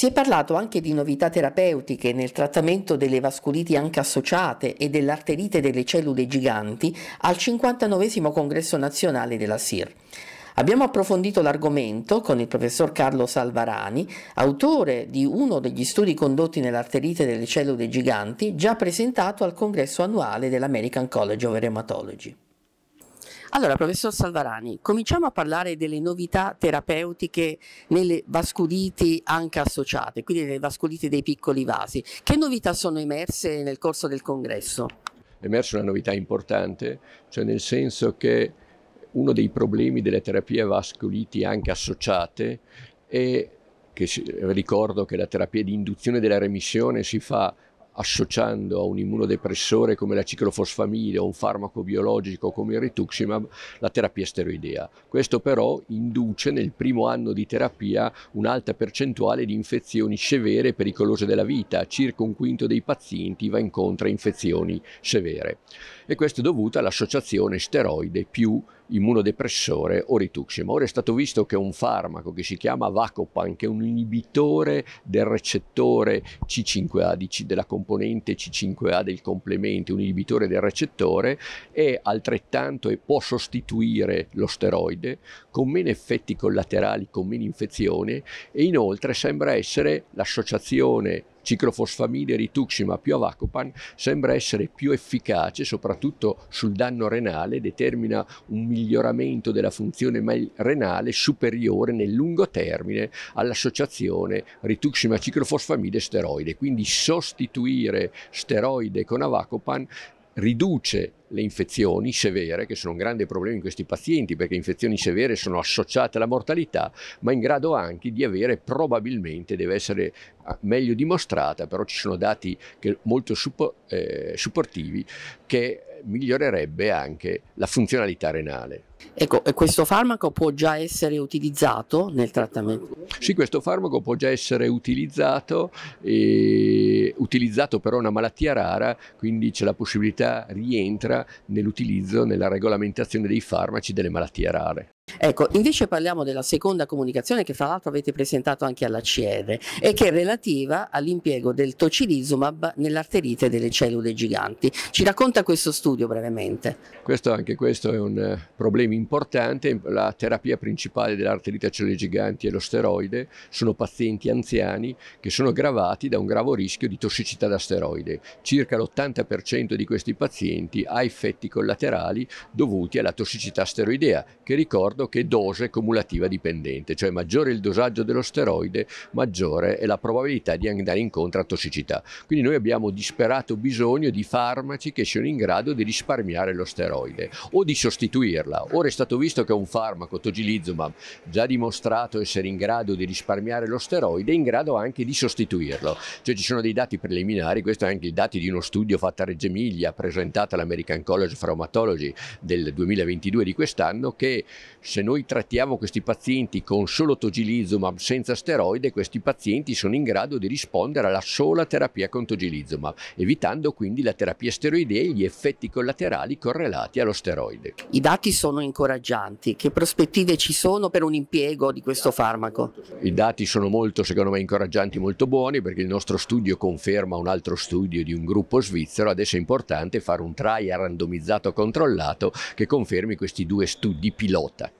Si è parlato anche di novità terapeutiche nel trattamento delle vascoliti anche associate e dell'arterite delle cellule giganti al 59 congresso nazionale della SIR. Abbiamo approfondito l'argomento con il professor Carlo Salvarani, autore di uno degli studi condotti nell'arterite delle cellule giganti, già presentato al congresso annuale dell'American College of Rheumatology. Allora, professor Salvarani, cominciamo a parlare delle novità terapeutiche nelle vasculiti anche associate, quindi nelle vasculiti dei piccoli vasi. Che novità sono emerse nel corso del congresso? È emersa una novità importante, cioè nel senso che uno dei problemi delle terapie vasculiti anche associate è che ricordo che la terapia di induzione della remissione si fa associando a un immunodepressore come la ciclofosfamide o un farmaco biologico come il rituximab la terapia steroidea. Questo però induce nel primo anno di terapia un'alta percentuale di infezioni severe e pericolose della vita, circa un quinto dei pazienti va incontro a infezioni severe e questo è dovuto all'associazione steroide più immunodepressore o rituxima. Ora è stato visto che un farmaco che si chiama Vacopan, che è un inibitore del recettore C5A, della componente C5A del complemento, un inibitore del recettore, è altrettanto e può sostituire lo steroide con meno effetti collaterali, con meno infezione e inoltre sembra essere l'associazione ciclofosfamide rituxima più avacopan sembra essere più efficace soprattutto sul danno renale, determina un miglioramento della funzione renale superiore nel lungo termine all'associazione rituxima ciclofosfamide steroide, quindi sostituire steroide con avacopan riduce le infezioni severe, che sono un grande problema in questi pazienti perché infezioni severe sono associate alla mortalità, ma in grado anche di avere probabilmente, deve essere ah, meglio dimostrata, però ci sono dati che, molto suppo, eh, supportivi che migliorerebbe anche la funzionalità renale. Ecco, e questo farmaco può già essere utilizzato nel trattamento? Sì, questo farmaco può già essere utilizzato, eh, utilizzato però è una malattia rara, quindi c'è la possibilità, rientra nell'utilizzo, nella regolamentazione dei farmaci delle malattie rare. Ecco, invece parliamo della seconda comunicazione che fra l'altro avete presentato anche alla CR e che è relativa all'impiego del tocilizumab nell'arterite delle cellule giganti. Ci racconta questo studio brevemente. Questo, anche questo è un eh, problema importante, la terapia principale dell'arterite a cellule giganti è lo steroide, sono pazienti anziani che sono gravati da un gravo rischio di tossicità da steroide. Circa l'80% di questi pazienti ha effetti collaterali dovuti alla tossicità steroidea, che ricordo che è dose cumulativa dipendente, cioè maggiore il dosaggio dello steroide, maggiore è la probabilità di andare incontro a tossicità. Quindi noi abbiamo disperato bisogno di farmaci che siano in grado di risparmiare lo steroide o di sostituirla o ora è stato visto che un farmaco, togilizumab, già dimostrato essere in grado di risparmiare lo steroide, è in grado anche di sostituirlo. Cioè ci sono dei dati preliminari, questi sono anche i dati di uno studio fatto a Reggio Emilia, presentato all'American College of Rheumatology del 2022 di quest'anno, che se noi trattiamo questi pazienti con solo togilizumab senza steroide, questi pazienti sono in grado di rispondere alla sola terapia con togilizumab, evitando quindi la terapia steroidea e gli effetti collaterali correlati allo steroide. I dati sono in incoraggianti? Che prospettive ci sono per un impiego di questo farmaco? I dati sono molto, secondo me, incoraggianti, molto buoni perché il nostro studio conferma un altro studio di un gruppo svizzero. Adesso è importante fare un trial randomizzato controllato che confermi questi due studi pilota